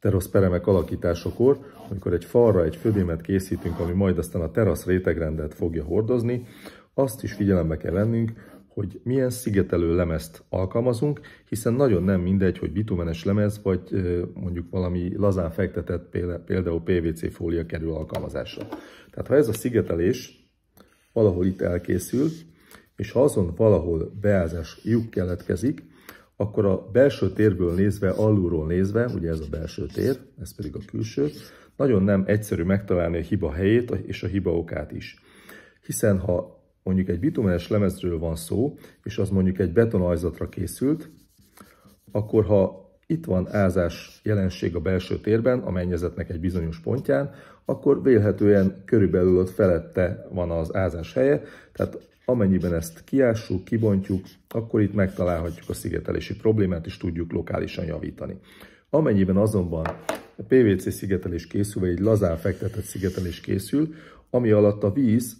teraszperemek alakításakor, amikor egy falra egy födémet készítünk, ami majd aztán a terasz rétegrendet fogja hordozni, azt is figyelembe kell vennünk, hogy milyen szigetelő lemezt alkalmazunk, hiszen nagyon nem mindegy, hogy bitumenes lemez, vagy mondjuk valami lazán fektetett, például PVC fólia kerül alkalmazásra. Tehát ha ez a szigetelés valahol itt elkészül, és ha azon valahol beázás lyuk keletkezik, akkor a belső térből nézve, alulról nézve, ugye ez a belső tér, ez pedig a külső, nagyon nem egyszerű megtalálni a hiba helyét és a hiba okát is. Hiszen ha mondjuk egy bitumenes lemezről van szó, és az mondjuk egy betonajzatra készült, akkor ha itt van ázás jelenség a belső térben, a mennyezetnek egy bizonyos pontján, akkor vélhetően körülbelül ott felette van az ázás helye, tehát amennyiben ezt kiássuk, kibontjuk, akkor itt megtalálhatjuk a szigetelési problémát, és tudjuk lokálisan javítani. Amennyiben azonban a PVC szigetelés készül, vagy egy lazán fektetett szigetelés készül, ami alatt a víz,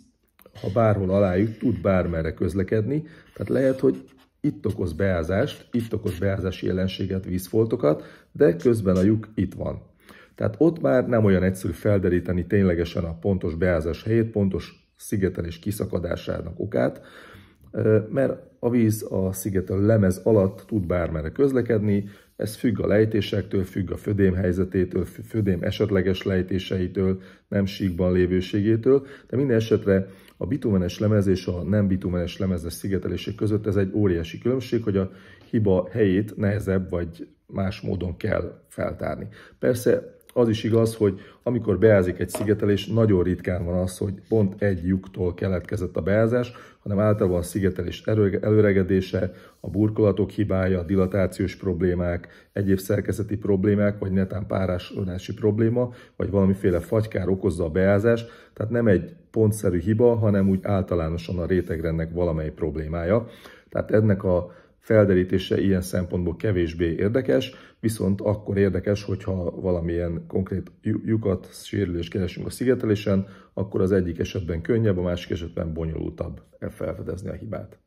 ha bárhol alájuk, tud bármerre közlekedni, tehát lehet, hogy itt okoz beázást, itt okoz beázási jelenséget, vízfoltokat, de közben a lyuk itt van. Tehát ott már nem olyan egyszerű felderíteni ténylegesen a pontos beázás helyét, pontos szigetelés kiszakadásának okát, mert a víz a a lemez alatt tud bármere közlekedni, ez függ a lejtésektől, függ a födém helyzetétől, födém esetleges lejtéseitől, nem síkban lévőségétől, de minden esetre a bitumenes lemez és a nem bitumenes lemezes szigetelések között ez egy óriási különbség, hogy a hiba helyét nehezebb vagy más módon kell feltárni. Persze az is igaz, hogy amikor beázik egy szigetelés, nagyon ritkán van az, hogy pont egy lyuktól keletkezett a beázás, hanem általában a szigetelés előregedése, a burkolatok hibája, a dilatációs problémák, egyéb szerkezeti problémák, vagy netán párásodási probléma, vagy valamiféle fagykár okozza a beázást, tehát nem egy pontszerű hiba, hanem úgy általánosan a rétegrendnek valamely problémája. Tehát ennek a felderítése ilyen szempontból kevésbé érdekes, viszont akkor érdekes, hogyha valamilyen konkrét lyukat, sérülést keresünk a szigetelésen, akkor az egyik esetben könnyebb, a másik esetben bonyolultabb felfedezni a hibát.